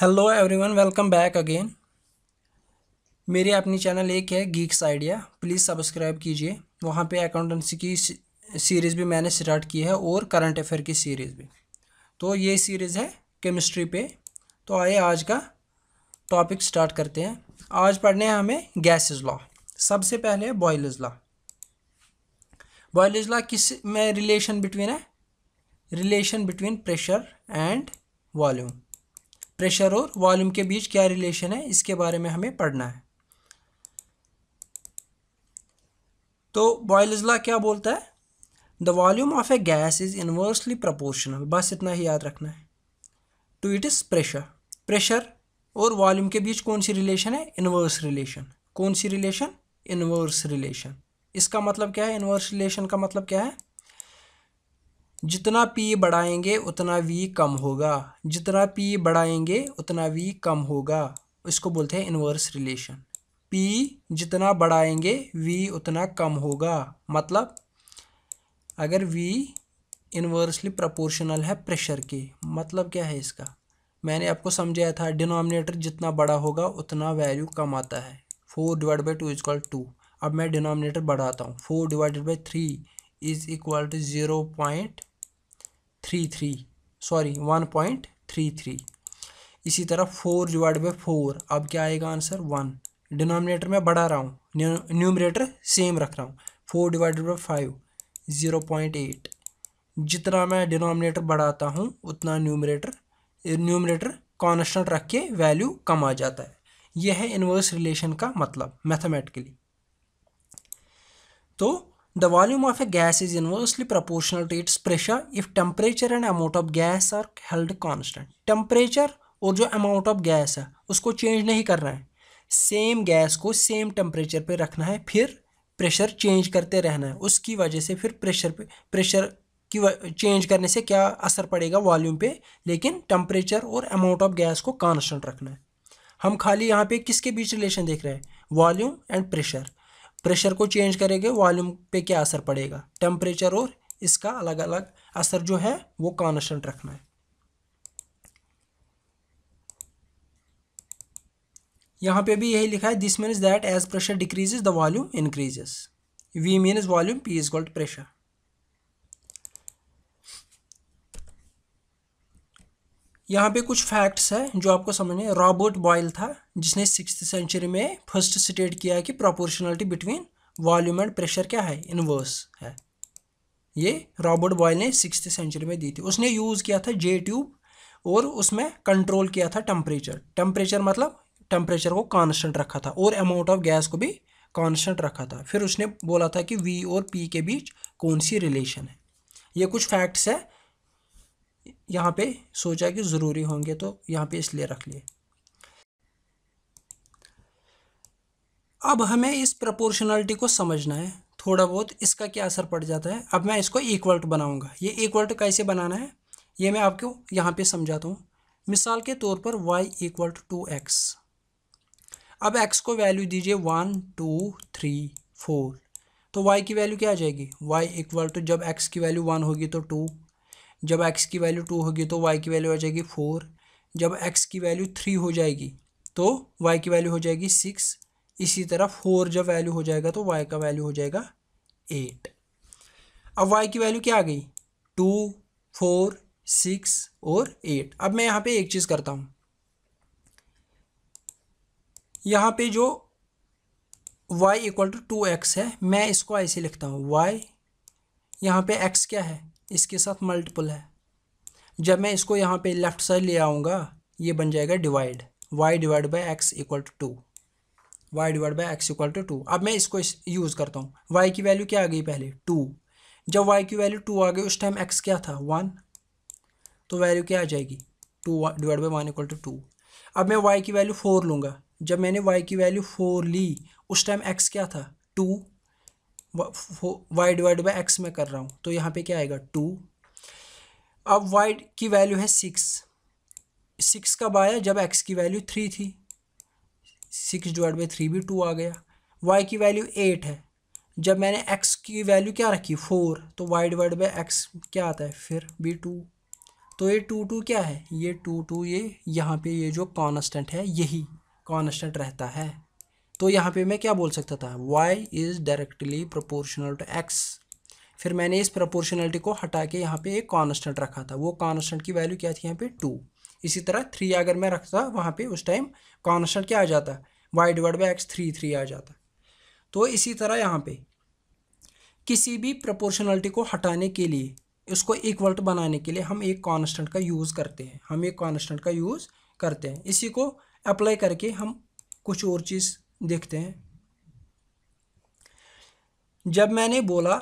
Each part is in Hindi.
Hello everyone welcome back again मेरी अपनी चैनल एक है गीक्स आइडिया प्लीज़ सब्सक्राइब कीजिए वहाँ पे अकाउंटेंसी की सीरीज़ भी मैंने स्टार्ट की है और करंट अफेयर की सीरीज़ भी तो ये सीरीज़ है केमिस्ट्री पे तो आइए आज का टॉपिक स्टार्ट करते हैं आज पढ़ने हैं हमें गैसेज लॉ सबसे पहले है बॉयलज लॉ बॉयलज लॉ किस में रिलेशन बिटवीन है relation between pressure and volume pressure और वॉल्यूम के बीच क्या रिलेशन है इसके बारे में हमें पढ़ना है तो बॉयलजला क्या बोलता है the volume of a gas is inversely proportional बस इतना ही याद रखना है to it is pressure pressure और वॉल्यूम के बीच कौन सी रिलेशन है इन्वर्स रिलेशन कौन सी रिलेशन इन्वर्स रिलेशन इसका मतलब क्या है इन्वर्स रिलेशन का मतलब क्या है जितना पी बढ़ाएंगे उतना वी कम होगा जितना पी बढ़ाएंगे उतना वी कम होगा इसको बोलते हैं इन्वर्स रिलेशन पी जितना बढ़ाएंगे वी उतना कम होगा मतलब अगर वी इन्वर्सली प्रोपोर्शनल है प्रेशर के मतलब क्या है इसका मैंने आपको समझाया था डिनोमिनेटर जितना बड़ा होगा उतना वैल्यू कम आता है four divide by two is equal to अब मैं डिनोमिनेटर बढ़ाता हूँ four divided by three is equal to zero point three three sorry one point three three इसी तरह फोर डिवाइड बाई फोर अब क्या आएगा आंसर वन डिनोमिनेटर में बढ़ा रहा हूँ न्यूमरेटर सेम रख रहा हूँ four divided by five zero point eight जितना मैं डिनोमिनेटर बढ़ाता हूँ उतना न्यूमरेटर न्यूमरेटर कॉन्स्टेंट रख के वैल्यू कम आ जाता है यह है इन्वर्स रिलेशन का मतलब मैथमेटिकली तो The volume of a gas is inversely proportional to its pressure if temperature and amount of gas are held constant. Temperature और जो amount of gas है उसको change नहीं करना है सेम गैस को सेम टेम्परेचर पर रखना है फिर प्रेशर चेंज करते रहना है उसकी वजह से फिर प्रेशर पे प्रेशर की चेंज करने से क्या असर पड़ेगा वॉल्यूम पे लेकिन टेम्परेचर और अमाउंट ऑफ गैस को कांस्टेंट रखना है हम खाली यहाँ पे किसके बीच रिलेशन देख रहे हैं वॉल्यूम एंड प्रेशर प्रेशर को चेंज करेंगे वॉल्यूम पे क्या असर पड़ेगा टेम्परेचर और इसका अलग अलग असर जो है वो कॉन्स्टेंट रखना है यहाँ पे भी यही लिखा है this means that as pressure decreases the volume increases V means volume P is called pressure यहाँ पे कुछ फैक्ट्स हैं जो आपको समझने रॉबर्ट बॉयल था जिसने सिक्स सेंचुरी में फर्स्ट स्टेट किया कि proportionality between volume and pressure क्या है इनवर्स है ये रॉबर्ट बॉयल ने सिक्स सेंचुरी में दी थी उसने यूज़ किया था जे ट्यूब और उसमें कंट्रोल किया था टेम्परेचर टेम्परेचर मतलब टेम्परेचर को कॉन्स्टेंट रखा था और अमाउंट ऑफ गैस को भी कॉन्स्टेंट रखा था फिर उसने बोला था कि वी और पी के बीच कौन सी रिलेशन है ये कुछ फैक्ट्स है यहाँ पे सोचा कि ज़रूरी होंगे तो यहाँ पे इसलिए रख लिए अब हमें इस प्रपोर्शनलिटी को समझना है थोड़ा बहुत इसका क्या असर पड़ जाता है अब मैं इसको इक्वल टू बनाऊँगा ये इक्वल टू कैसे बनाना है ये मैं आपको यहाँ पे समझाता हूँ मिसाल के तौर पर y equal to two x अब x को वैल्यू दीजिए वन टू थ्री फोर तो y की वैल्यू क्या आ जाएगी y इक्वल टू जब x की वैल्यू वन होगी तो टू जब एक्स की वैल्यू टू होगी तो वाई की वैल्यू आ जाएगी फोर जब एक्स की वैल्यू थ्री हो जाएगी तो वाई की वैल्यू हो जाएगी सिक्स इसी तरह फोर जब वैल्यू हो जाएगा तो वाई का वैल्यू हो जाएगा एट अब वाई की वैल्यू क्या आ गई टू फोर सिक्स और एट अब मैं यहाँ पे एक चीज़ करता हूँ यहाँ पे जो y equal to two x है मैं इसको ऐसे लिखता हूँ y यहाँ पे x क्या है इसके साथ मल्टीपल है जब मैं इसको यहाँ पे लेफ़्ट साइड ले आऊँगा ये बन जाएगा divide y divide by x equal to two y divide by x equal to two अब मैं इसको इस यूज़ करता हूँ वाई की वैल्यू क्या आ गई पहले टू जब वाई की वैल्यू टू आ गई उस टाइम एक्स क्या था वन तो वैल्यू क्या आ जाएगी two divide by one equal to two अब मैं वाई की वैल्यू फ़ोर लूँगा जब मैंने वाई की वैल्यू फ़ोर ली उस टाइम एक्स क्या था two y divide by x में कर रहा हूँ तो यहाँ पे क्या आएगा टू अब वाई की वैल्यू है सिक्स सिक्स कब आया जब एक्स की वैल्यू थ्री थी सिक्स डिवाइड बाई थ्री भी टू आ गया वाई की वैल्यू एट है जब मैंने एक्स की वैल्यू क्या रखी फोर तो वाई डिवाइड बाई एक्स क्या आता है फिर बी टू तो ये टू टू क्या है ये टू टू ये यहाँ पे ये जो कॉन्स्टेंट है यही कॉन्स्टेंट रहता है तो यहाँ पे मैं क्या बोल सकता था y is directly proportional to x फिर मैंने इस प्रोपोर्शनलिटी को हटा के यहाँ पे एक कॉन्स्टेंट रखा था वो कॉन्स्टेंट की वैल्यू क्या थी यहाँ पे टू इसी तरह थ्री अगर मैं रखता वहाँ पे उस टाइम कॉन्स्टेंट क्या आ जाता y divide by x three three आ जाता तो इसी तरह यहाँ पे किसी भी प्रोपोर्शनलिटी को हटाने के लिए इसको इक्वल्ट बनाने के लिए हम एक कॉन्स्टेंट का यूज़ करते हैं हम एक कॉन्स्टेंट का यूज़ करते हैं इसी को अप्लाई करके हम कुछ और चीज़ देखते हैं जब मैंने बोला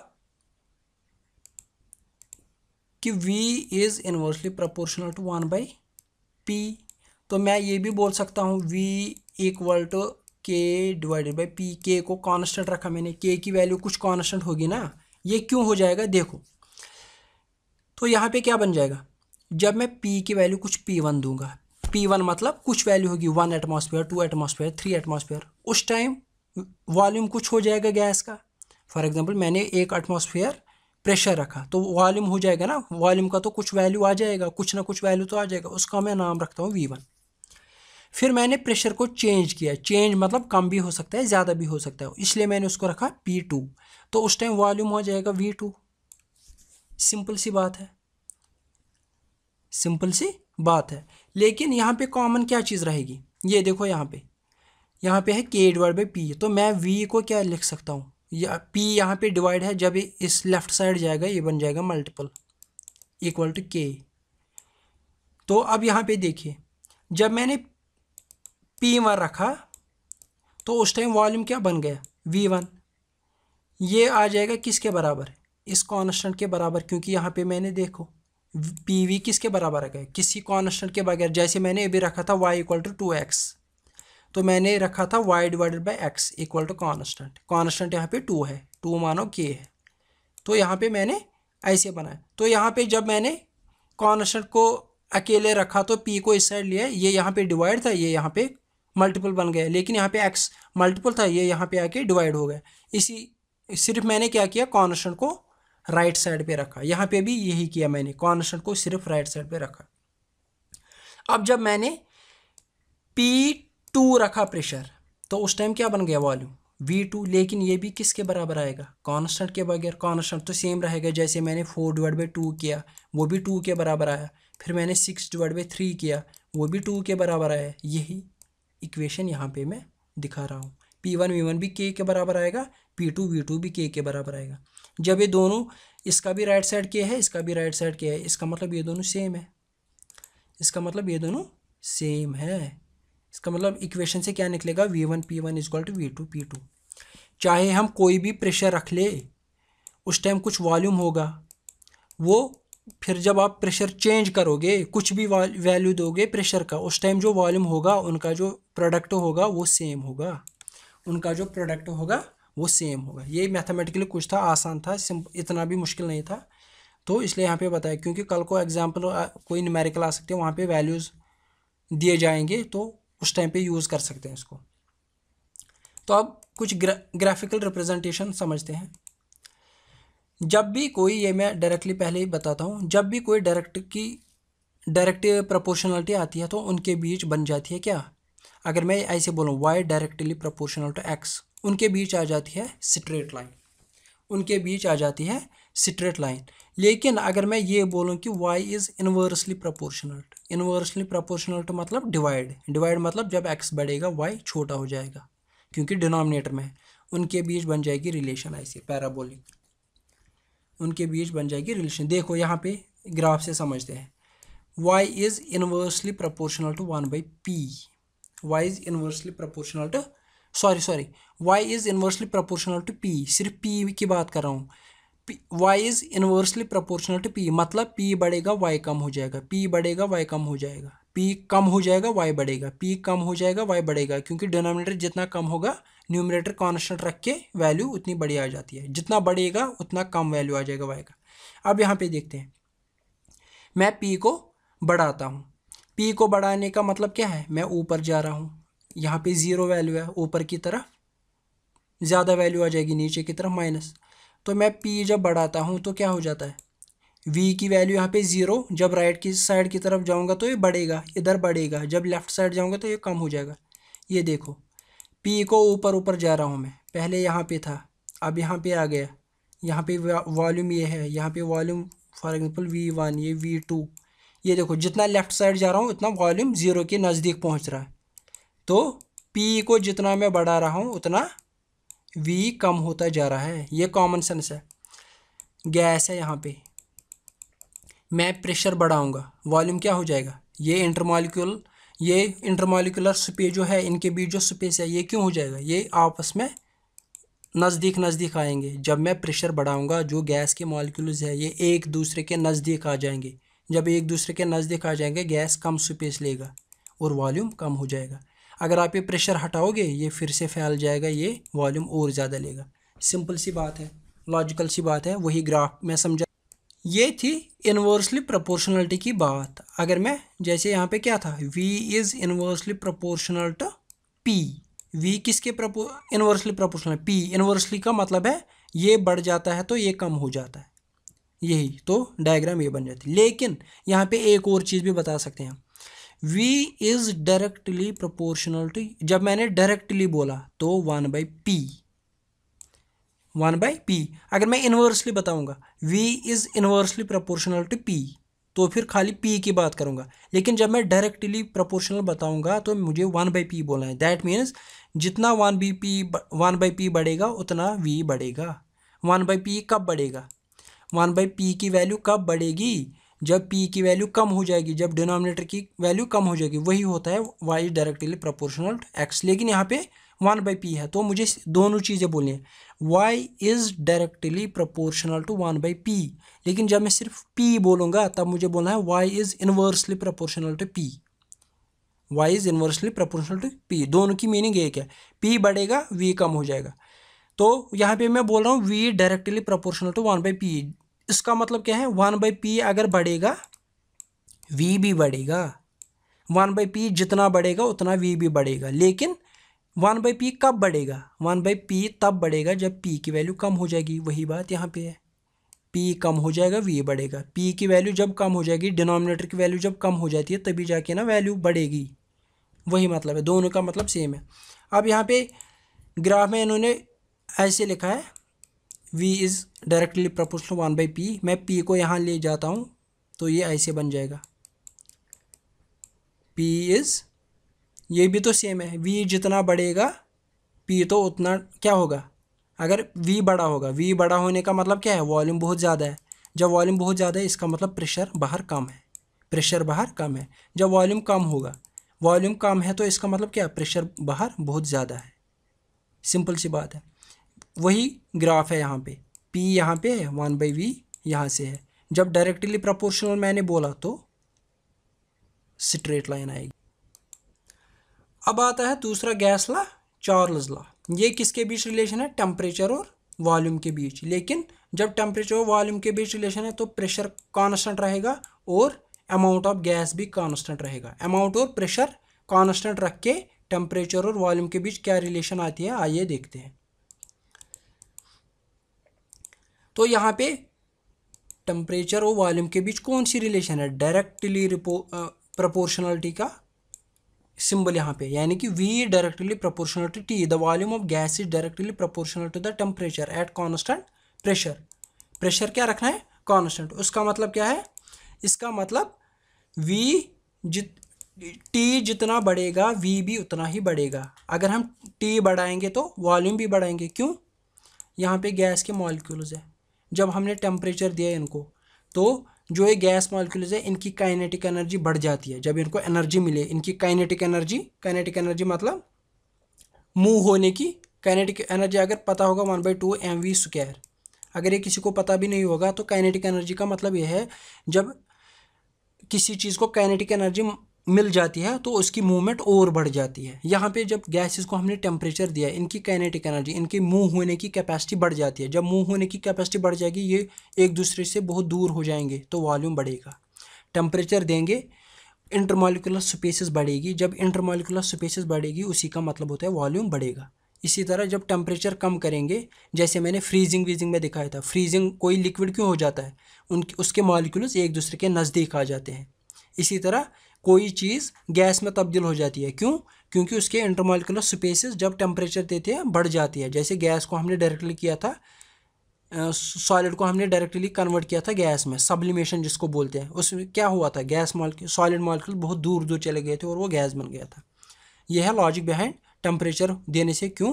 कि v is inversely proportional to one by P तो मैं ये भी बोल सकता हूँ v equal to K divided by P K को कांस्टेंट रखा मैंने के की वैल्यू कुछ कांस्टेंट होगी ना ये क्यों हो जाएगा देखो तो यहाँ पे क्या बन जाएगा जब मैं p की वैल्यू कुछ p1 वन दूंगा पी वन मतलब कुछ वैल्यू होगी one atmosphere two atmosphere three atmosphere उस टाइम वॉल्यूम कुछ हो जाएगा गैस का फॉर एग्जाम्पल मैंने एक एटमोसफेयर प्रेशर रखा तो वॉल्यूम हो जाएगा ना वॉल्यूम का तो कुछ वैल्यू आ जाएगा कुछ ना कुछ वैल्यू तो आ जाएगा उसका मैं नाम रखता हूँ वी वन फिर मैंने प्रेशर को चेंज किया चेंज मतलब कम भी हो सकता है ज़्यादा भी हो सकता है इसलिए मैंने उसको रखा पी टू तो उस टाइम वॉल्यूम हो जाएगा वी टू सिंपल सी बात है सिंपल सी बात है लेकिन यहाँ पे कॉमन क्या चीज़ रहेगी ये देखो यहाँ पे यहाँ पे है के डिवाइड बाई पी तो मैं वी को क्या लिख सकता हूँ या पी यहाँ पे डिवाइड है जब इस लेफ्ट साइड जाएगा ये बन जाएगा मल्टीपल इक्वल टू के तो अब यहाँ पे देखिए जब मैंने पी वन रखा तो उस टाइम वॉल्यूम क्या बन गया वी वन ये आ जाएगा किसके बराबर इस कॉन्स्टेंट के बराबर क्योंकि यहाँ पे मैंने देखो पी वी किसके बराबर रखा है किसी कॉन्स्टेंट के बगैर जैसे मैंने अभी रखा था y equal to two x तो मैंने रखा था y divided by x equal to constant constant यहाँ पे टू है टू मानो के है तो यहाँ पे मैंने ऐसे बनाया तो यहाँ पे जब मैंने कॉन्स्टेंट को अकेले रखा तो पी को इस साइड लिया ये यहाँ पे डिवाइड था ये यहाँ पे मल्टीपल बन गया लेकिन यहाँ पे एक्स मल्टीपल था ये यहाँ पे आके डिवाइड हो गया इसी सिर्फ मैंने क्या किया कॉन्स्टेंट को राइट साइड पे रखा यहाँ पे भी यही किया मैंने कॉन्स्टेंट को सिर्फ राइट साइड पे रखा अब जब मैंने पी टू रखा प्रेशर तो उस टाइम क्या बन गया वॉल्यूम वी टू लेकिन ये भी किसके बराबर आएगा कांस्टेंट के बगैर कांस्टेंट तो सेम रहेगा जैसे मैंने फोर डिवाइड बाई टू किया वो भी टू के बराबर आया फिर मैंने सिक्स डिवाइड बाई थ्री किया वो भी टू के बराबर आया यही इक्वेशन यहाँ पे मैं दिखा रहा हूँ पी वन वी वन भी के के बराबर आएगा पी टू वी टू भी के के बराबर आएगा जब ये दोनों इसका भी राइट साइड के है इसका भी राइट साइड के है इसका मतलब ये दोनों सेम है इसका मतलब ये दोनों सेम है इसका मतलब इक्वेशन से क्या निकलेगा V one P one equal to V two P two चाहे हम कोई भी प्रेशर रख ले उस टाइम कुछ वॉल्यूम होगा वो फिर जब आप प्रेशर चेंज करोगे कुछ भी वैल्यू दोगे प्रेशर का उस टाइम जो वॉल्यूम होगा उनका जो प्रोडक्ट होगा वो सेम होगा उनका जो प्रोडक्ट होगा वो सेम होगा ये मैथमेटिकली कुछ था आसान था इतना भी मुश्किल नहीं था तो इसलिए यहाँ पे बताया क्योंकि कल को एग्जाम्पल कोई न्यूमेरिकल आ सकते हैं वहाँ पे वैल्यूज़ दिए जाएंगे तो उस टाइम पे यूज़ कर सकते हैं इसको तो अब कुछ ग्रा, ग्राफिकल रिप्रेजेंटेशन समझते हैं जब भी कोई ये मैं डायरेक्टली पहले ही बताता हूँ जब भी कोई डायरेक्ट की डायरेक्ट प्रपोर्शनलिटी आती है तो उनके बीच बन जाती है क्या अगर मैं ऐसे बोलूँ y directly proportional to x उनके बीच आ जाती है स्ट्रेट लाइन उनके बीच आ जाती है स्ट्रेट लाइन लेकिन अगर मैं ये बोलूँ कि y is inversely proportional inversely proportional to मतलब डिवाइड डिवाइड मतलब जब x बढ़ेगा y छोटा हो जाएगा क्योंकि डिनोमिनेटर में है उनके बीच बन जाएगी रिलेशन ऐसी पैराबोलिक उनके बीच बन जाएगी रिलेशन देखो यहाँ पे ग्राफ से समझते हैं y is inversely proportional to one by P y is inversely proportional to sorry sorry y is inversely proportional to P सिर्फ पी की बात कर रहा हूँ y is inversely proportional to P मतलब पी बढ़ेगा वाई कम हो जाएगा पी बढ़ेगा वाई कम हो जाएगा पी कम हो जाएगा वाई बढ़ेगा पी कम हो जाएगा वाई बढ़ेगा क्योंकि डिनोमिनेटर जितना कम होगा न्यूमिनेटर कॉन्स्टेंट रख के वैल्यू उतनी बड़ी आ जाती है जितना बढ़ेगा उतना कम वैल्यू आ जाएगा वाई का अब यहाँ पे देखते हैं मैं पी को बढ़ाता हूँ पी को बढ़ाने का मतलब क्या है मैं ऊपर जा रहा हूँ यहाँ पे ज़ीरो वैल्यू है ऊपर की तरफ ज़्यादा वैल्यू आ जाएगी नीचे की तरफ माइनस तो मैं पी जब बढ़ाता हूँ तो क्या हो जाता है वी की वैल्यू यहाँ पे ज़ीरो जब राइट की साइड की तरफ जाऊँगा तो ये बढ़ेगा इधर बढ़ेगा जब लेफ़्ट साइड जाऊँगा तो ये कम हो जाएगा ये देखो पी को ऊपर ऊपर जा रहा हूँ मैं पहले यहाँ पर था अब यहाँ पर आ गया यहाँ पर वॉल्यूम ये है यहाँ पर volume for example V one ये वी टू ये देखो जितना लेफ़्ट साइड जा रहा हूँ उतना वॉल्यूम ज़ीरो के नज़दीक पहुँच रहा है तो पी को जितना मैं बढ़ा रहा हूँ उतना वी कम होता जा रहा है ये कॉमन सेंस है गैस है यहाँ पे मैं प्रेशर बढ़ाऊँगा वॉल्यूम क्या हो जाएगा ये इंटरमॉलिक्यूल ये इंटरमोलिकुलर स्पेस जो है इनके बीच जो स्पेस है ये क्यों हो जाएगा ये आपस में नज़दीक नज़दीक आएंगे जब मैं प्रेशर बढ़ाऊँगा जो गैस के मॉलिक्यूल्स है ये एक दूसरे के नज़दीक आ जाएंगे जब एक दूसरे के नज़दीक आ जाएंगे गैस कम स्पेस लेगा और वॉल्यूम कम हो जाएगा अगर आप ये प्रेशर हटाओगे ये फिर से फैल जाएगा ये वॉल्यूम और ज़्यादा लेगा सिंपल सी बात है लॉजिकल सी बात है वही ग्राफ में समझा ये थी इन्वर्सली प्रोपोर्शनलिटी की बात अगर मैं जैसे यहाँ पे क्या था V is inversely proportional to P V किसके प्रपो इन्वर्सली प्रोपोर्शनल पी इन्वर्सली का मतलब है ये बढ़ जाता है तो ये कम हो जाता है यही तो डायग्राम ये बन जाती लेकिन यहाँ पे एक और चीज़ भी बता सकते हैं v is directly proportional to जब मैंने डायरेक्टली बोला तो one by P one by P अगर मैं इन्वर्सली बताऊंगा v is inversely proportional to p तो फिर खाली p की बात करूंगा लेकिन जब मैं डायरेक्टली प्रोपोर्शनल बताऊंगा तो मुझे वन बाई पी बोलना है दैट मीन्स जितना one by P one by P बढ़ेगा उतना v बढ़ेगा वन बाई पी कब बढ़ेगा वन बाई पी की वैल्यू कब बढ़ेगी जब पी की वैल्यू कम हो जाएगी जब डिनोमिनेटर की वैल्यू कम हो जाएगी वही होता है वाई डायरेक्टली प्रोपोर्शनल एक्स लेकिन यहाँ पे वन बाई पी है तो मुझे दोनों चीज़ें बोलनी है y is directly proportional to one by P लेकिन जब मैं सिर्फ पी बोलूँगा तब मुझे बोलना है y is inversely proportional to P y is inversely proportional to P दोनों की मीनिंग एक है पी बढ़ेगा वी कम हो जाएगा तो यहाँ पे मैं बोल रहा हूँ V directly proportional to one by P इसका मतलब क्या है वन बाई पी अगर बढ़ेगा वी भी बढ़ेगा वन बाई पी जितना बढ़ेगा उतना वी भी बढ़ेगा लेकिन वन बाई पी कब बढ़ेगा वन बाई पी तब बढ़ेगा जब पी की वैल्यू कम हो जाएगी वही बात यहाँ पे है पी कम हो जाएगा वी बढ़ेगा पी की वैल्यू जब कम हो जाएगी डिनोमिनेटर की वैल्यू जब कम हो जाती है तभी जाके ना वैल्यू बढ़ेगी वही मतलब है दोनों का मतलब सेम है अब यहाँ पे ग्राफ में इन्होंने ऐसे लिखा है v is directly proportional one by P मैं p को यहाँ ले जाता हूँ तो ये ऐसे बन जाएगा p इज़ ये भी तो सेम है v जितना बढ़ेगा p तो उतना क्या होगा अगर v बड़ा होगा v बड़ा होने का मतलब क्या है वॉल्यूम बहुत ज़्यादा है जब वॉल्यूम बहुत ज़्यादा है इसका मतलब प्रेशर बाहर कम है प्रेशर बाहर कम है जब वॉल्यूम कम होगा वॉल्यूम कम है तो इसका मतलब क्या प्रेशर बाहर बहुत ज़्यादा है सिंपल सी बात है वही ग्राफ है यहाँ पे पी यहाँ पे है वन बाई वी यहाँ से है जब डायरेक्टली प्रोपोर्शनल मैंने बोला तो स्ट्रेट लाइन आएगी अब आता है दूसरा गैस ला चार्ल्स ला ये किसके बीच रिलेशन है टेम्परेचर और वॉल्यूम के बीच लेकिन जब टेम्परेचर और वॉल्यूम के बीच रिलेशन है तो प्रेशर कॉन्स्टेंट रहेगा और अमाउंट ऑफ गैस भी कॉन्स्टेंट रहेगा अमाउंट और प्रेशर कॉन्स्टेंट रख के टेम्परेचर और वॉल्यूम के बीच क्या रिलेशन आती है आइए देखते हैं तो यहाँ पे टेम्परेचर और वॉल्यूम के बीच कौन सी रिलेशन है डायरेक्टली प्रोपोर्शनलिटी का सिंबल यहाँ पे यानी कि V directly proportional to T the volume of gas is directly proportional to the temperature at constant pressure pressure क्या रखना है कॉन्स्टेंट उसका मतलब क्या है इसका मतलब वी जित टी जितना बढ़ेगा वी भी उतना ही बढ़ेगा अगर हम टी बढ़ाएंगे तो वॉल्यूम भी बढ़ाएंगे क्यों यहाँ पे गैस के मॉलिक्यूल्स है जब हमने टेम्परेचर दिया इनको तो जो ये गैस मॉलिक्यूल्स है इनकी काइनेटिक एनर्जी बढ़ जाती है जब इनको एनर्जी मिले इनकी काइनेटिक एनर्जी काइनेटिक एनर्जी मतलब मूव होने की काइनेटिक एनर्जी अगर पता होगा one by two m v square अगर ये किसी को पता भी नहीं होगा तो काइनेटिक एनर्जी का मतलब यह है जब किसी चीज़ को काइनेटिक एनर्जी मिल जाती है तो उसकी मूवमेंट और बढ़ जाती है यहाँ पे जब गैसेस को हमने टेम्परेचर दिया इनकी कैनेटिक एनर्जी इनकी मूव होने की कैपेसिटी बढ़ जाती है जब मूव होने की कैपेसिटी बढ़ जाएगी ये एक दूसरे से बहुत दूर हो जाएंगे तो वॉल्यूम बढ़ेगा टेम्परेचर देंगे इंटरमोलिकुलर स्पेसिस बढ़ेगी जब इंटरमोलिकुलर स्पेसिस बढ़ेगी उसी का मतलब होता है वॉल्यूम बढ़ेगा इसी तरह जब टेम्परेचर कम करेंगे जैसे मैंने फ्रीजिंग वीजिंग में दिखाया था फ्रीजिंग कोई लिक्विड क्यों हो जाता है उनके उसके मॉलिक्यूल्स एक दूसरे के नज़दीक आ जाते हैं इसी तरह कोई चीज़ गैस में तब्दील हो जाती है क्यों क्योंकि उसके इंटरमोलिकुलर स्पेसिस जब टेम्परेचर देते हैं बढ़ जाती है जैसे गैस को हमने डायरेक्टली किया था सॉलिड को हमने डायरेक्टली कन्वर्ट किया था गैस में सब्लिमेशन जिसको बोलते हैं उसमें क्या हुआ था गैस मॉलिक्यूल सॉलिड मॉलिक्यूल बहुत दूर दूर चले गए थे और वो गैस बन गया था यह है लॉजिक बिहाइंड टेम्परेचर देने से क्यों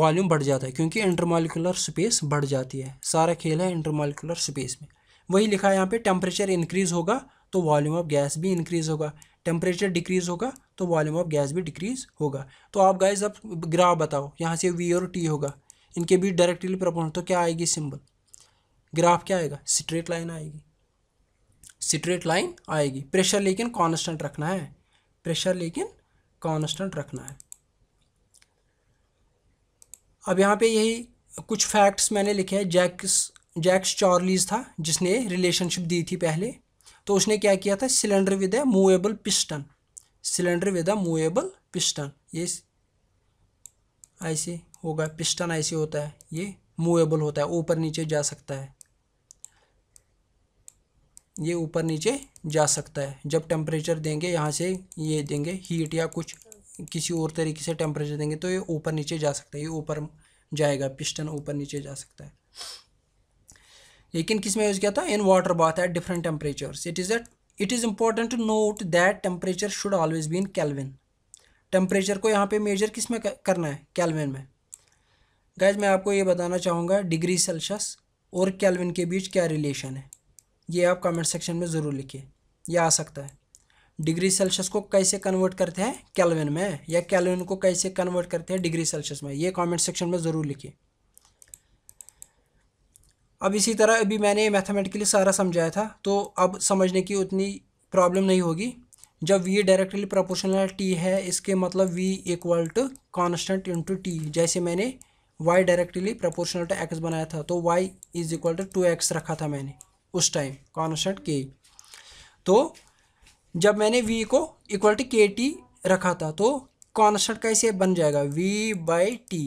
वॉल्यूम बढ़ जाता है क्योंकि इंटरमोलिकुलर स्पेस बढ़ जाती है सारा खेल है इंटरमोलिकुलर स्पेस में वही लिखा है यहाँ पे टेम्परेचर इंक्रीज़ होगा तो वॉल्यूम ऑफ गैस भी इंक्रीज़ होगा टेम्परेचर डिक्रीज़ होगा तो वॉल्यूम ऑफ गैस भी डिक्रीज़ होगा तो आप गाइज अब ग्राफ बताओ यहाँ से वी और टी होगा इनके बीच डायरेक्टली प्रपोर्शनल तो क्या आएगी सिंबल ग्राफ क्या आएगा स्ट्रेट लाइन आएगी स्ट्रेट लाइन आएगी प्रेशर लेकिन कॉन्स्टेंट रखना है प्रेशर लेकिन कॉन्स्टेंट रखना है अब यहाँ पे यही कुछ फैक्ट्स मैंने लिखे हैं जैक्स जैक्स चार्लीज था जिसने रिलेशनशिप दी थी पहले तो उसने क्या किया था cylinder with a movable piston cylinder with a movable piston ये ऐसे होगा पिस्टन ऐसे होता है ये मूवेबल होता है ऊपर नीचे जा सकता है ये ऊपर नीचे जा सकता है जब टेम्परेचर देंगे यहाँ से ये देंगे हीट या कुछ किसी और तरीके से टेम्परेचर देंगे तो ये ऊपर नीचे जा सकता है ये ऊपर जाएगा पिस्टन ऊपर नीचे जा सकता है लेकिन किस में यूज़ किया था in water bath at different temperatures it is at it is important to note that temperature should always be in kelvin temperature को यहाँ पे मेजर किस में करना है कैलविन में गैज मैं आपको ये बताना चाहूँगा डिग्री सेल्सियस और कैलविन के बीच क्या रिलेशन है ये आप कमेंट सेक्शन में ज़रूर लिखिए ये आ सकता है डिग्री सेल्सियस को कैसे कन्वर्ट करते हैं कैलविन में या कैलविन को कैसे कन्वर्ट करते हैं डिग्री सेल्सियस में ये कमेंट सेक्शन में ज़रूर लिखिए अब इसी तरह अभी मैंने मैथमेटिकली सारा समझाया था तो अब समझने की उतनी प्रॉब्लम नहीं होगी जब v डायरेक्टली प्रोपोर्शनल टी है इसके मतलब v equal to constant into T जैसे मैंने y directly proportional to x बनाया था तो y is equal to two x रखा था मैंने उस टाइम कॉन्स्टेंट k तो जब मैंने v को इक्वल टू के टी रखा था तो कॉन्स्टेंट कैसे बन जाएगा v बाई टी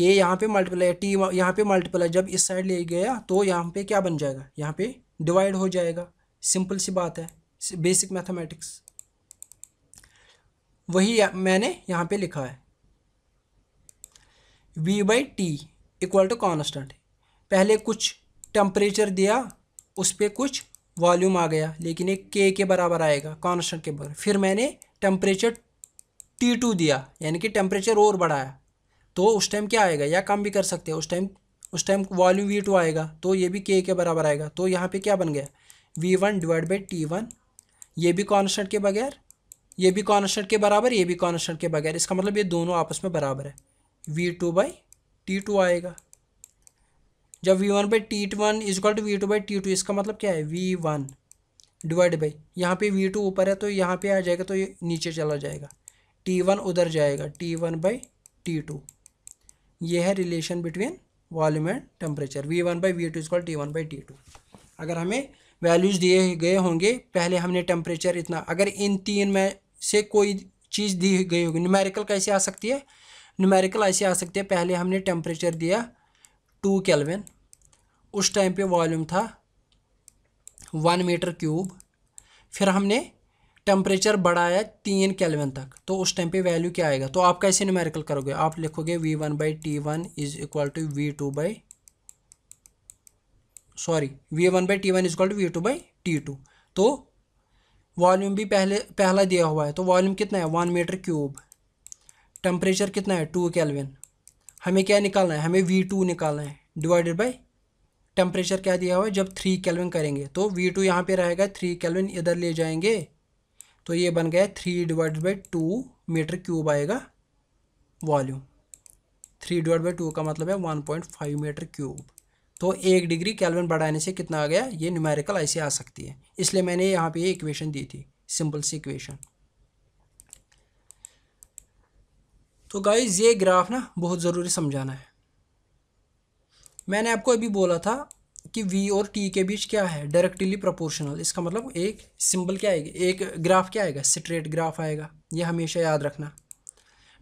के यहाँ पे मल्टीप्लाई टी यहाँ पे मल्टीप्लाई जब इस साइड ले गया तो यहाँ पे क्या बन जाएगा यहाँ पे डिवाइड हो जाएगा सिंपल सी बात है बेसिक मैथमेटिक्स वही मैंने यहाँ पे लिखा है V by T equal to constant पहले कुछ टेम्परेचर दिया उस पर कुछ वॉल्यूम आ गया लेकिन एक के के बराबर आएगा कॉन्स्टेंट के बराबर फिर मैंने टेम्परेचर टी टू दिया यानी कि टेम्परेचर और बढ़ाया तो उस टाइम क्या आएगा या कम भी कर सकते हैं उस टाइम उस टाइम वॉल्यूम वी टू आएगा तो ये भी के के बराबर आएगा तो यहाँ पे क्या बन गया V one divide by T one ये भी कॉन्स्टेंट के बगैर ये भी कॉन्स्टेंट के बराबर ये भी कॉन्स्टेंट के बगैर इसका मतलब ये दोनों आपस में बराबर है V two by T two आएगा जब V one by T one is equal to V two by T two इसका मतलब क्या है वी वन डिवाइड बाई यहाँ पे वी टू ऊपर है तो यहाँ पे आ जाएगा तो ये नीचे चला जाएगा टी वन उधर जाएगा T one by T two ये है relation between volume and temperature V one by V two is equal T one by T two अगर हमें वैल्यूज़ दिए गए होंगे पहले हमने टेम्परेचर इतना अगर इन तीन में से कोई चीज़ दी गई होगी न्यूमेरिकल कैसे आ सकती है न्यूमेरिकल ऐसे आ सकती है पहले हमने टेम्परेचर दिया टू केल्विन उस टाइम पे वॉल्यूम था वन मीटर क्यूब फिर हमने टेम्परेचर बढ़ाया तीन केल्विन तक तो उस टाइम पे वैल्यू क्या आएगा तो आप कैसे न्यूमेरिकल करोगे आप लिखोगे V one by T one is equal to V two by sorry V one by T one is equal to V two by T two तो वॉल्यूम भी पहले पहला दिया हुआ है तो वॉल्यूम कितना है वन मीटर क्यूब टेम्परेचर कितना है टू केलविन हमें क्या निकालना है हमें वी टू निकालना है डिवाइडेड बाई टेम्परेचर क्या दिया हुआ है जब थ्री केलविन करेंगे तो वी टू यहाँ पर रहेगा थ्री केलविन इधर ले जाएंगे तो ये बन गया three divide by two metre cube आएगा volume three divide by two का मतलब है one point five metre cube तो एक डिग्री कैलविन बढ़ाने से कितना आ गया ये न्यूमेरिकल ऐसे आ सकती है इसलिए मैंने यहाँ पे ये इक्वेशन दी थी सिंपल सी इक्वेशन तो गाइज ये ग्राफ ना बहुत ज़रूरी समझाना है मैंने आपको अभी बोला था कि वी और टी के बीच क्या है डायरेक्टली प्रोपोर्शनल इसका मतलब एक सिंबल क्या आएगा एक ग्राफ क्या आएगा स्ट्रेट ग्राफ आएगा ये हमेशा याद रखना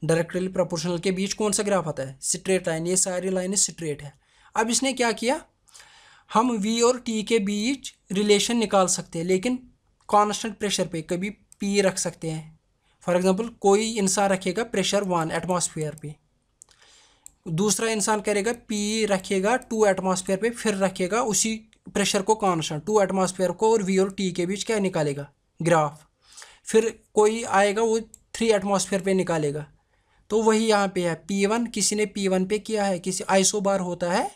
डायरेक्टली प्रोपोर्शनल के बीच कौन सा ग्राफ आता है स्ट्रेट लाइन ये सारी लाइनें स्ट्रेट है अब इसने क्या किया हम वी और टी के बीच रिलेशन निकाल सकते हैं लेकिन कॉन्स्टेंट प्रेशर पर कभी पी रख सकते हैं फॉर एग्ज़ाम्पल कोई इंसान रखेगा प्रेशर वन एटमोसफियर पर दूसरा इंसान करेगा पी रखेगा टू एटमॉस्फेयर पे फिर रखेगा उसी प्रेशर को कांस्टेंट टू एटमॉस्फेयर को और वी और टी के बीच क्या निकालेगा ग्राफ फिर कोई आएगा वो थ्री एटमॉस्फेयर पे निकालेगा तो वही यहाँ पे है पी वन किसी ने पी वन पे किया है किसी आइसो बार होता है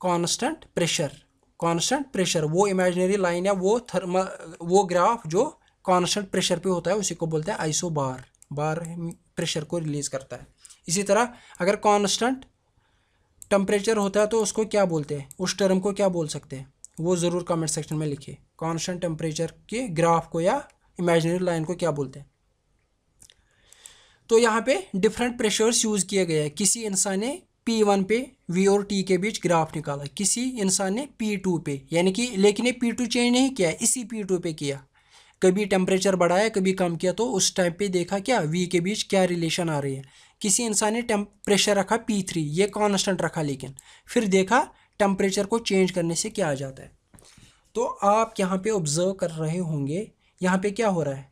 कॉन्स्टेंट प्रेशर कॉन्स्टेंट प्रेशर वो इमेजिनरी लाइन या वो थर्मा वो ग्राफ जो कॉन्स्टेंट प्रेशर पे होता है उसी को बोलते हैं आइसो बार बार प्रेशर को रिलीज़ करता है इसी तरह अगर कॉन्स्टेंट टेम्परेचर होता है तो उसको क्या बोलते हैं उस टर्म को क्या बोल सकते हैं वो ज़रूर कमेंट सेक्शन में लिखिए कॉन्स्टेंट टेम्परेचर के ग्राफ को या इमेजनरी लाइन को क्या बोलते हैं तो यहाँ पे डिफरेंट प्रेशर्स यूज़ किए गए हैं किसी इंसान ने पी वन पे वी और टी के बीच ग्राफ निकाला किसी इंसान ने पी टू पे यानी कि लेकिन ये पी टू चेंज नहीं किया इसी पी टू पे किया कभी टेम्परेचर बढ़ाया कभी कम किया तो उस टाइम पे देखा क्या वी के बीच क्या रिलेशन आ रही है किसी इंसान ने टेम्परेचर रखा पी थ्री ये कॉन्स्टेंट रखा लेकिन फिर देखा टेम्परेचर को चेंज करने से क्या आ जाता है तो आप यहाँ पे ऑब्ज़र्व कर रहे होंगे यहाँ पे क्या हो रहा है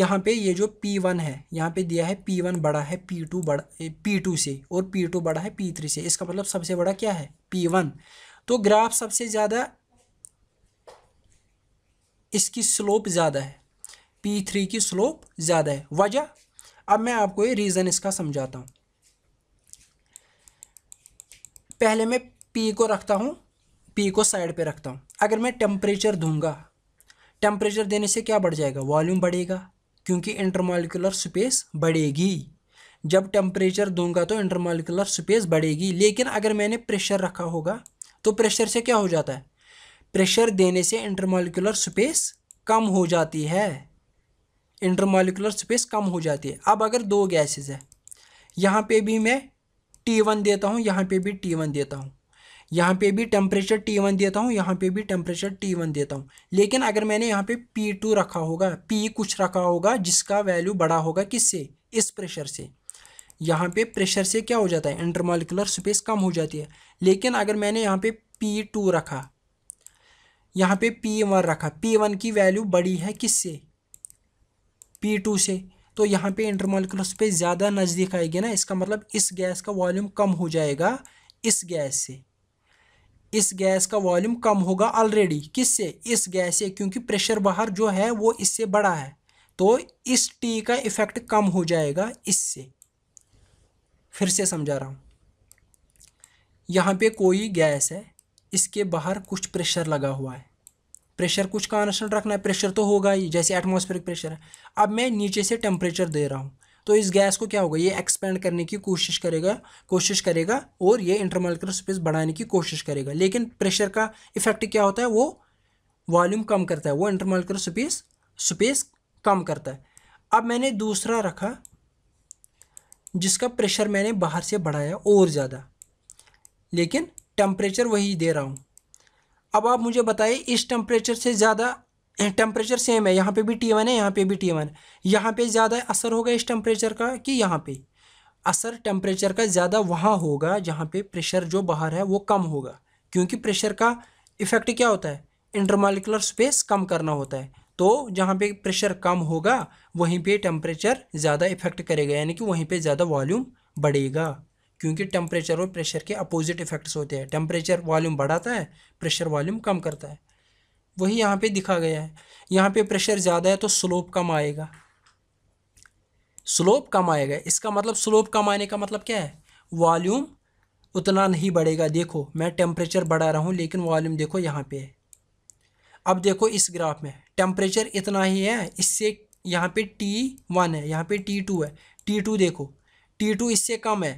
यहाँ पे ये जो पी वन है यहाँ पे दिया है पी वन बड़ा है पी टू बड़ा पी टू से और पी टू बड़ा है पी थ्री से इसका मतलब सबसे बड़ा क्या है पी वन तो ग्राफ सबसे ज़्यादा इसकी स्लोप ज़्यादा है पी थ्री की स्लोप ज़्यादा है वजह अब मैं आपको ये रीज़न इसका समझाता हूँ पहले मैं पी को रखता हूँ पी को साइड पे रखता हूँ अगर मैं टेम्परेचर दूंगा टेम्परेचर देने से क्या बढ़ जाएगा वॉल्यूम बढ़ेगा क्योंकि इंटरमोलिकुलर स्पेस बढ़ेगी जब टेम्परेचर दूंगा तो इंटरमोलिकुलर स्पेस बढ़ेगी लेकिन अगर मैंने प्रेशर रखा होगा तो प्रेशर से क्या हो जाता है प्रेशर देने से इंटरमोलिकुलर स्पेस कम हो जाती है इंटरमोलिकुलर स्पेस कम हो जाती है अब अगर दो गैसेज है यहाँ पे भी मैं टी वन देता हूँ यहाँ पे भी टी वन देता हूँ यहाँ पे भी टेम्परेचर टी वन देता हूँ यहाँ पे भी टेम्परेचर टी वन देता हूँ लेकिन अगर मैंने यहाँ पे पी टू रखा होगा पी कुछ रखा होगा जिसका वैल्यू बड़ा होगा किससे इस प्रेशर से यहाँ पे प्रेशर से क्या हो जाता है इंटरमोलिकुलर स्पेस कम हो जाती है लेकिन अगर मैंने यहाँ पे पी टू रखा यहाँ पे पी वन रखा पी वन की वैल्यू बड़ी है किससे पी टू से तो यहाँ पे इंटरमोलिकुलर स्पेस ज़्यादा नज़दीक आएगी ना इसका मतलब इस गैस का वॉल्यूम कम हो जाएगा इस गैस से इस गैस का वॉल्यूम कम होगा ऑलरेडी किससे इस गैस से क्योंकि प्रेशर बाहर जो है वो इससे बड़ा है तो इस टी का इफ़ेक्ट कम हो जाएगा इससे फिर से समझा रहा हूँ यहाँ पे कोई गैस है इसके बाहर कुछ प्रेशर लगा हुआ है प्रेशर कुछ कॉन्सटेंट रखना है प्रेशर तो होगा ही जैसे एटमोसफेरिक प्रेशर है अब मैं नीचे से टेम्परेचर दे रहा हूँ तो इस गैस को क्या होगा ये एक्सपेंड करने की कोशिश करेगा कोशिश करेगा और ये इंटरमोलिकुलर स्पेस बढ़ाने की कोशिश करेगा लेकिन प्रेशर का इफेक्ट क्या होता है वो वॉल्यूम कम करता है वो इंटरमोलिकुलर स्पेस स्पेस कम करता है अब मैंने दूसरा रखा जिसका प्रेशर मैंने बाहर से बढ़ाया और ज़्यादा लेकिन टेम्परेचर वही दे रहा हूँ अब आप मुझे बताइए इस टेम्परेचर से ज़्यादा टेम्परेचर सेम है यहाँ पे भी टी वन है यहाँ पे भी टी वन है यहाँ पे ज़्यादा असर होगा इस टेम्परेचर का कि यहाँ पे असर टेम्परेचर का ज़्यादा वहाँ होगा जहाँ पे प्रेशर जो बाहर है वो कम होगा क्योंकि प्रेशर का इफ़ेक्ट क्या होता है इंटरमालिकुलर स्पेस कम करना होता है तो जहाँ पे प्रेशर कम होगा वहीं पे टेम्परेचर ज़्यादा इफ़ेक्ट करेगा यानी कि वहीं पे ज़्यादा वॉल्यूम बढ़ेगा क्योंकि टेम्परेचर और प्रेशर के अपोजिट इफेक्ट्स होते हैं टेम्परेचर वॉल्यूम बढ़ाता है प्रेशर वॉल्यूम कम करता है वही यहाँ पे दिखा गया है यहाँ पे प्रेशर ज़्यादा है तो स्लोप कम आएगा स्लोप कम आएगा इसका मतलब स्लोप कम आने का मतलब क्या है वॉल्यूम उतना नहीं बढ़ेगा देखो मैं टेम्परेचर बढ़ा रहा हूँ लेकिन वॉल्यूम देखो यहाँ पे है अब देखो इस ग्राफ में टेम्परेचर इतना ही है इससे यहाँ पे टी वन है यहाँ पे टी टू है टी टू देखो टी टू इससे कम है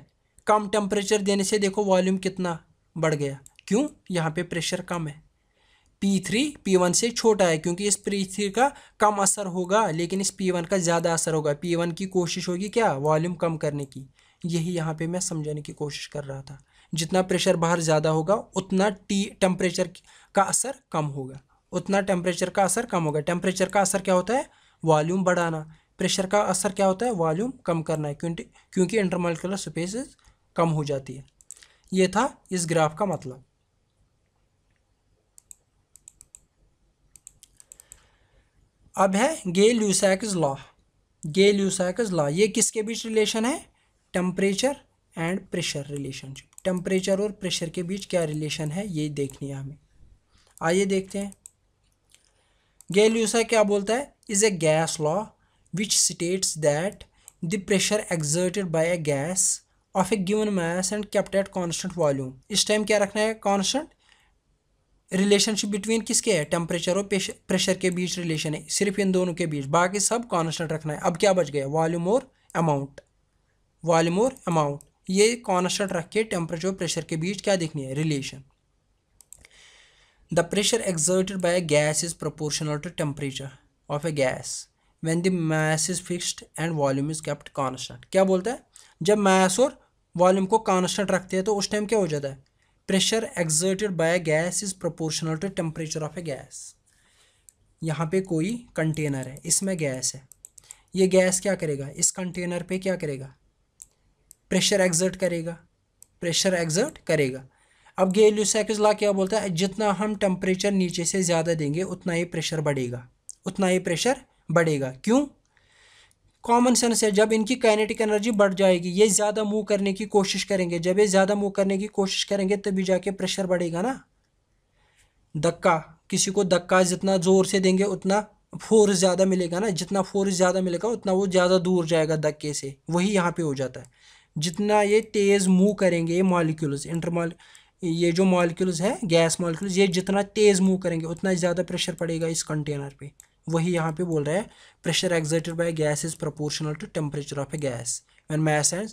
कम टेम्परेचर देने से देखो वॉल्यूम कितना बढ़ गया क्यों यहाँ पे प्रेशर कम है पी थ्री पी वन से छोटा है क्योंकि इस पी थ्री का कम असर होगा लेकिन इस पी वन का ज़्यादा असर होगा पी वन की कोशिश होगी क्या वॉल्यूम कम करने की यही यहाँ पे मैं समझाने की कोशिश कर रहा था जितना प्रेशर बाहर ज़्यादा होगा उतना टी टेम्परेचर का असर कम होगा उतना टेम्परेचर का असर कम होगा टेम्परेचर का असर क्या होता है वॉल्यूम बढ़ाना प्रेशर का असर क्या होता है वॉल्यूम कम करना है क्योंकि क्योंकि इंटरमोलिकुलर स्पेसेस कम हो जाती है ये था इस ग्राफ का मतलब अब है गे ल्यूसैक्स लॉ गे ल्यूसैक्स लॉ ये किसके बीच रिलेशन है temperature and pressure relationship temperature और प्रेशर के बीच क्या रिलेशन है ये देखनी है हमें आइए देखते हैं गे ल्यूसैक क्या बोलता है is a gas law which states that the pressure exerted by a gas of a given mass and kept at constant volume इस टाइम क्या रखना है कॉन्स्टेंट रिलेशनशिप बिटवीन किसके है टेम्परेचर और प्रेशर के बीच रिलेशन है सिर्फ इन दोनों के बीच बाकी सब कॉन्स्टेंट रखना है अब क्या बच गया वॉल्यूम और अमाउंट वॉल्यूम और अमाउंट ये कॉन्स्टेंट रख के टेम्परेचर और प्रेशर के बीच क्या देखनी है relation the pressure exerted by gas is proportional to temperature of a gas when the mass is fixed and volume is kept constant क्या बोलता है जब मैस और वॉल्यूम को कांस्टेंट रखते हैं तो उस टाइम क्या हो जाता है pressure exerted by gas is proportional to temperature of a gas यहाँ पे कोई कंटेनर है इसमें गैस है ये गैस क्या करेगा इस कंटेनर पे क्या करेगा प्रेशर एग्जर्ट करेगा प्रेशर एग्जर्ट करेगा अब गेल्यूसैकिस ला क्या बोलता है जितना हम टेम्परेचर नीचे से ज़्यादा देंगे उतना ही प्रेशर बढ़ेगा उतना ही प्रेशर बढ़ेगा क्यों कॉमन सेंस है जब इनकी काइनेटिक एनर्जी बढ़ जाएगी ये ज़्यादा मूव करने की कोशिश करेंगे जब ये ज़्यादा मूव करने की कोशिश करेंगे तभी जाके प्रेशर बढ़ेगा ना धक्का किसी को धक्का जितना ज़ोर से देंगे उतना फोर्स ज़्यादा मिलेगा ना जितना फोर्स ज़्यादा मिलेगा उतना वो ज़्यादा दूर जाएगा धक्के से वही यहाँ पर हो जाता है जितना ये तेज़ मूव करेंगे ये मॉलिक्यूल्स इंटरमॉल ये जो मॉलिक्यूल्स है गैस मॉलिक्यूल्स ये जितना तेज़ मूव करेंगे उतना ज़्यादा प्रेशर पड़ेगा इस कंटेनर पे वही यहाँ पे बोल रहा है pressure exerted by gas is proportional to temperature of a gas and mass and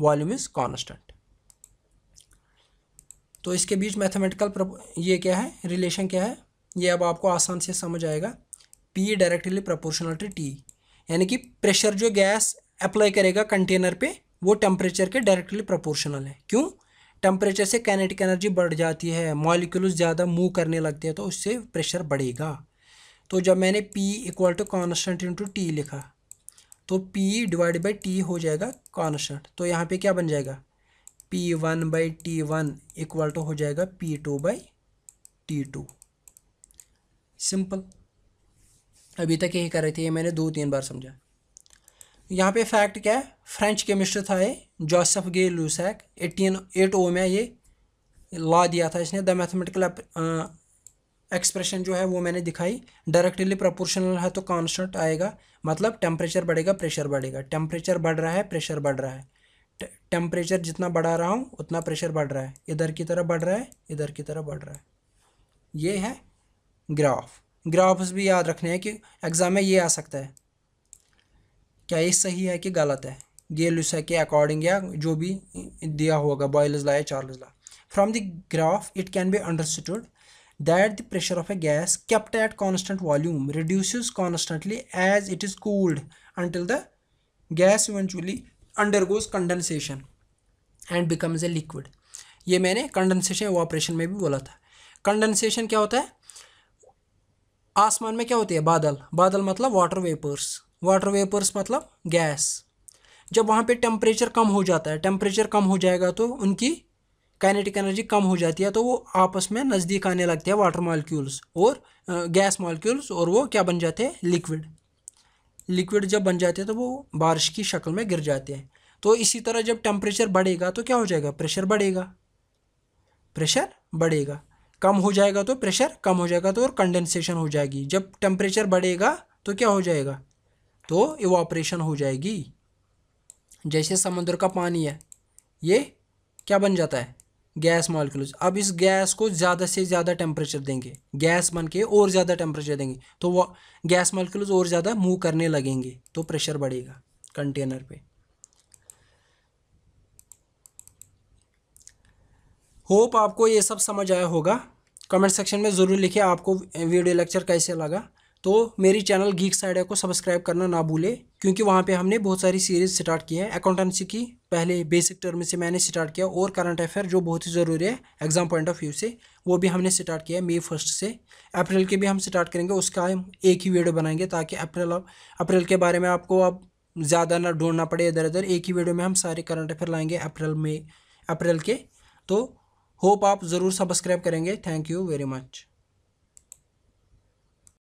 volume is constant तो इसके बीच मैथमेटिकल ये क्या है रिलेशन क्या है ये अब आपको आसान से समझ आएगा P directly proportional to T यानी कि प्रेशर जो गैस अप्लाई करेगा कंटेनर पे वो टेम्परेचर के डायरेक्टली प्रोपोर्शनल है क्यों टेम्परेचर से कैनेटिक एनर्जी बढ़ जाती है मॉलिक्यूल्स ज़्यादा मूव करने लगते हैं तो उससे प्रेशर बढ़ेगा तो जब मैंने P equal to constant into T लिखा तो P डिवाइड बाई टी हो जाएगा कॉन्स्टेंट तो यहाँ पे क्या बन जाएगा P one by T one equal to हो जाएगा P two by T two simple अभी तक यही कर रहे थे ये मैंने दो तीन बार समझा यहाँ पे फैक्ट क्या है फ्रेंच केमिस्ट था ये Joseph Gay Lussac eighteen eight oh में ये लॉ दिया था इसने द मैथमेटिकल एक्सप्रेशन जो है वो मैंने दिखाई डायरेक्टली प्रोपोर्शनल है तो कांस्टेंट आएगा मतलब टेम्परेचर बढ़ेगा प्रेशर बढ़ेगा टेम्परेचर बढ़ रहा है प्रेशर बढ़ रहा है टेम्परेचर जितना बढ़ा रहा हूँ उतना प्रेशर बढ़ रहा है इधर की तरफ बढ़ रहा है इधर की तरफ बढ़ रहा है ये है ग्राफ ग्राफ्स भी याद रखने हैं कि एग्ज़ाम में ये आ सकता है क्या ये सही है कि गलत है ये लुसा के अकॉर्डिंग या जो भी दिया होगा बॉयलज ला या Charles law from the graph it can be understood that the pressure of a gas kept at constant volume reduces constantly as it is cooled until the gas eventually undergoes condensation and becomes a liquid ये मैंने कंडेंसेशन एवापरेशन में भी बोला था कंडेंसेशन क्या होता है आसमान में क्या होती है बादल बादल मतलब वाटर वेपर्स वाटर वेपर्स मतलब गैस जब वहाँ पे टेम्परेचर कम हो जाता है टेम्परेचर कम हो जाएगा तो उनकी काइनेटिक एनर्जी कम हो जाती है तो वो आपस में नज़दीक आने लगते हैं वाटर मॉलिक्यूल्स और गैस मॉलिक्यूल्स और वो क्या बन जाते हैं लिक्विड लिक्विड जब बन जाते हैं तो वो बारिश की शक्ल में गिर जाते हैं तो इसी तरह जब टेम्परेचर बढ़ेगा तो क्या हो जाएगा प्रेशर बढ़ेगा प्रेशर बढ़ेगा कम हो जाएगा तो प्रेशर कम हो जाएगा तो और कंडेंसेशन हो जाएगी जब टेम्परेचर बढ़ेगा तो क्या हो जाएगा तो इवापरेशन हो जाएगी जैसे समुद्र का पानी है ये क्या बन जाता है गैस मॉलिक्यूल्स अब इस गैस को ज़्यादा से ज़्यादा टेम्परेचर देंगे गैस बन के और ज़्यादा टेम्परेचर देंगे तो वह गैस मॉलिक्यूल्स और ज़्यादा मूव करने लगेंगे तो प्रेशर बढ़ेगा कंटेनर पे होप आपको ये सब समझ आया होगा कमेंट सेक्शन में ज़रूर लिखिए आपको वीडियो लेक्चर कैसे लगा तो मेरी चैनल गीक साइड को सब्सक्राइब करना ना भूले क्योंकि वहाँ पे हमने बहुत सारी सीरीज स्टार्ट की है अकाउंटेंसी की पहले बेसिक टर्म से मैंने स्टार्ट किया और करंट अफेयर जो बहुत ही ज़रूरी है एग्जाम पॉइंट ऑफ व्यू से वो भी हमने स्टार्ट किया है मई फर्स्ट से अप्रैल के भी हम स्टार्ट करेंगे उसका हम एक ही वीडियो बनाएंगे ताकि अप्रैल अप्रैल के बारे में आपको अब ज़्यादा ना ढूंढना पड़े इधर उधर एक ही वीडियो में हम सारे करंट अफेयर लाएंगे अप्रैल मई अप्रैल के तो होप आप ज़रूर सब्सक्राइब करेंगे थैंक यू वेरी मच